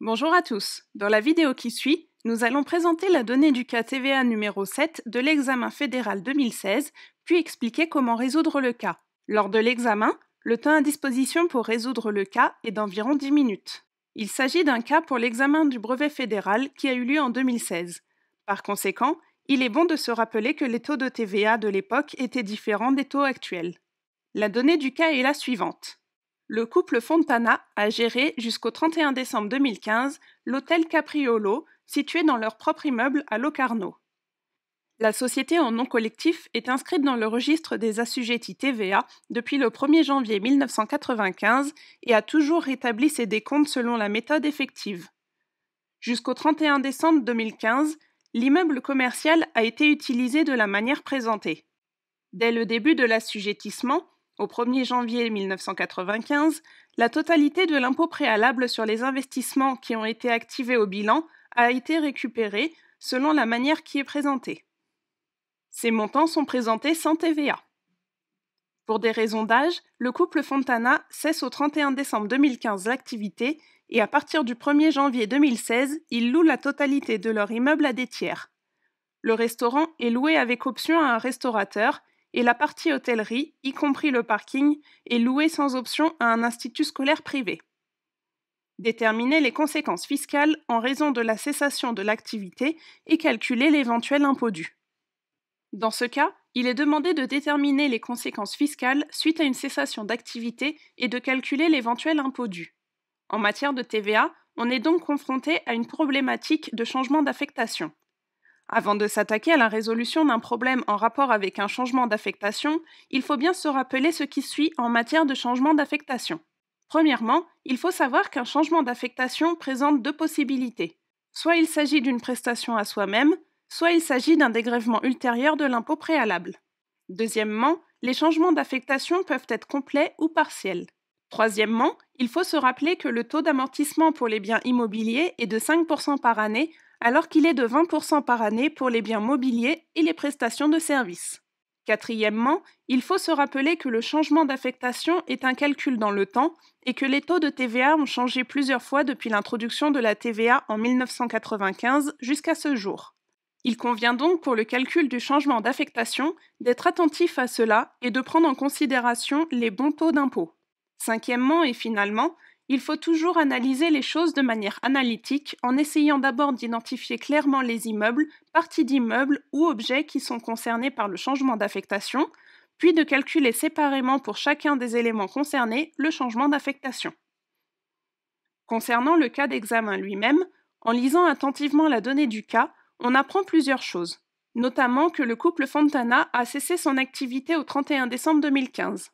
Bonjour à tous. Dans la vidéo qui suit, nous allons présenter la donnée du cas TVA numéro 7 de l'examen fédéral 2016, puis expliquer comment résoudre le cas. Lors de l'examen, le temps à disposition pour résoudre le cas est d'environ 10 minutes. Il s'agit d'un cas pour l'examen du brevet fédéral qui a eu lieu en 2016. Par conséquent, il est bon de se rappeler que les taux de TVA de l'époque étaient différents des taux actuels. La donnée du cas est la suivante le couple Fontana a géré jusqu'au 31 décembre 2015 l'hôtel Capriolo, situé dans leur propre immeuble à Locarno. La société en nom collectif est inscrite dans le registre des assujettis TVA depuis le 1er janvier 1995 et a toujours rétabli ses décomptes selon la méthode effective. Jusqu'au 31 décembre 2015, l'immeuble commercial a été utilisé de la manière présentée. Dès le début de l'assujettissement, au 1er janvier 1995, la totalité de l'impôt préalable sur les investissements qui ont été activés au bilan a été récupérée selon la manière qui est présentée. Ces montants sont présentés sans TVA. Pour des raisons d'âge, le couple Fontana cesse au 31 décembre 2015 l'activité et à partir du 1er janvier 2016, ils louent la totalité de leur immeuble à des tiers. Le restaurant est loué avec option à un restaurateur et la partie hôtellerie, y compris le parking, est louée sans option à un institut scolaire privé. Déterminer les conséquences fiscales en raison de la cessation de l'activité et calculer l'éventuel impôt dû. Dans ce cas, il est demandé de déterminer les conséquences fiscales suite à une cessation d'activité et de calculer l'éventuel impôt dû. En matière de TVA, on est donc confronté à une problématique de changement d'affectation. Avant de s'attaquer à la résolution d'un problème en rapport avec un changement d'affectation, il faut bien se rappeler ce qui suit en matière de changement d'affectation. Premièrement, il faut savoir qu'un changement d'affectation présente deux possibilités. Soit il s'agit d'une prestation à soi-même, soit il s'agit d'un dégrèvement ultérieur de l'impôt préalable. Deuxièmement, les changements d'affectation peuvent être complets ou partiels. Troisièmement, il faut se rappeler que le taux d'amortissement pour les biens immobiliers est de 5% par année, alors qu'il est de 20% par année pour les biens mobiliers et les prestations de services. Quatrièmement, il faut se rappeler que le changement d'affectation est un calcul dans le temps et que les taux de TVA ont changé plusieurs fois depuis l'introduction de la TVA en 1995 jusqu'à ce jour. Il convient donc pour le calcul du changement d'affectation d'être attentif à cela et de prendre en considération les bons taux d'impôt. Cinquièmement et finalement, il faut toujours analyser les choses de manière analytique en essayant d'abord d'identifier clairement les immeubles, parties d'immeubles ou objets qui sont concernés par le changement d'affectation, puis de calculer séparément pour chacun des éléments concernés le changement d'affectation. Concernant le cas d'examen lui-même, en lisant attentivement la donnée du cas, on apprend plusieurs choses, notamment que le couple Fontana a cessé son activité au 31 décembre 2015.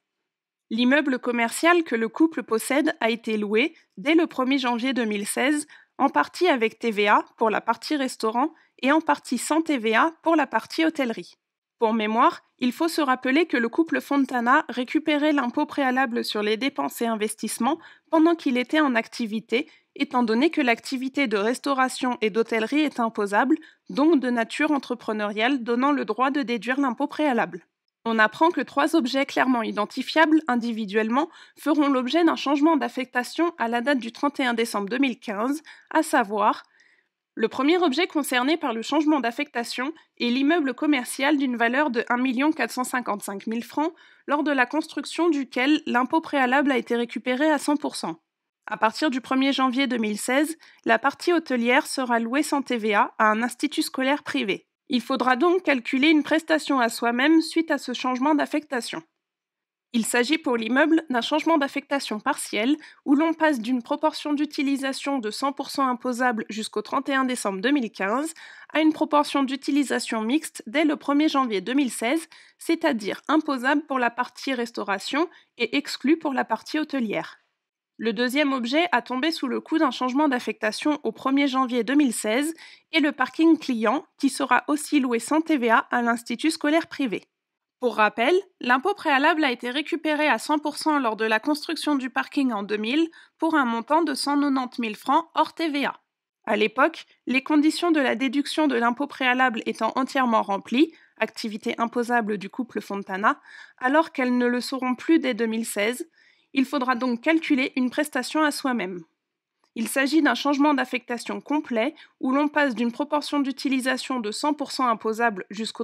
L'immeuble commercial que le couple possède a été loué dès le 1er janvier 2016, en partie avec TVA pour la partie restaurant et en partie sans TVA pour la partie hôtellerie. Pour mémoire, il faut se rappeler que le couple Fontana récupérait l'impôt préalable sur les dépenses et investissements pendant qu'il était en activité, étant donné que l'activité de restauration et d'hôtellerie est imposable, donc de nature entrepreneuriale donnant le droit de déduire l'impôt préalable on apprend que trois objets clairement identifiables individuellement feront l'objet d'un changement d'affectation à la date du 31 décembre 2015, à savoir le premier objet concerné par le changement d'affectation est l'immeuble commercial d'une valeur de 1 455 000 francs, lors de la construction duquel l'impôt préalable a été récupéré à 100%. À partir du 1er janvier 2016, la partie hôtelière sera louée sans TVA à un institut scolaire privé. Il faudra donc calculer une prestation à soi-même suite à ce changement d'affectation. Il s'agit pour l'immeuble d'un changement d'affectation partiel où l'on passe d'une proportion d'utilisation de 100% imposable jusqu'au 31 décembre 2015 à une proportion d'utilisation mixte dès le 1er janvier 2016, c'est-à-dire imposable pour la partie restauration et exclue pour la partie hôtelière. Le deuxième objet a tombé sous le coup d'un changement d'affectation au 1er janvier 2016 et le parking client qui sera aussi loué sans TVA à l'institut scolaire privé. Pour rappel, l'impôt préalable a été récupéré à 100% lors de la construction du parking en 2000 pour un montant de 190 000 francs hors TVA. À l'époque, les conditions de la déduction de l'impôt préalable étant entièrement remplies, activité imposable du couple Fontana, alors qu'elles ne le seront plus dès 2016, il faudra donc calculer une prestation à soi-même. Il s'agit d'un changement d'affectation complet où l'on passe d'une proportion d'utilisation de 100% imposable jusqu'au...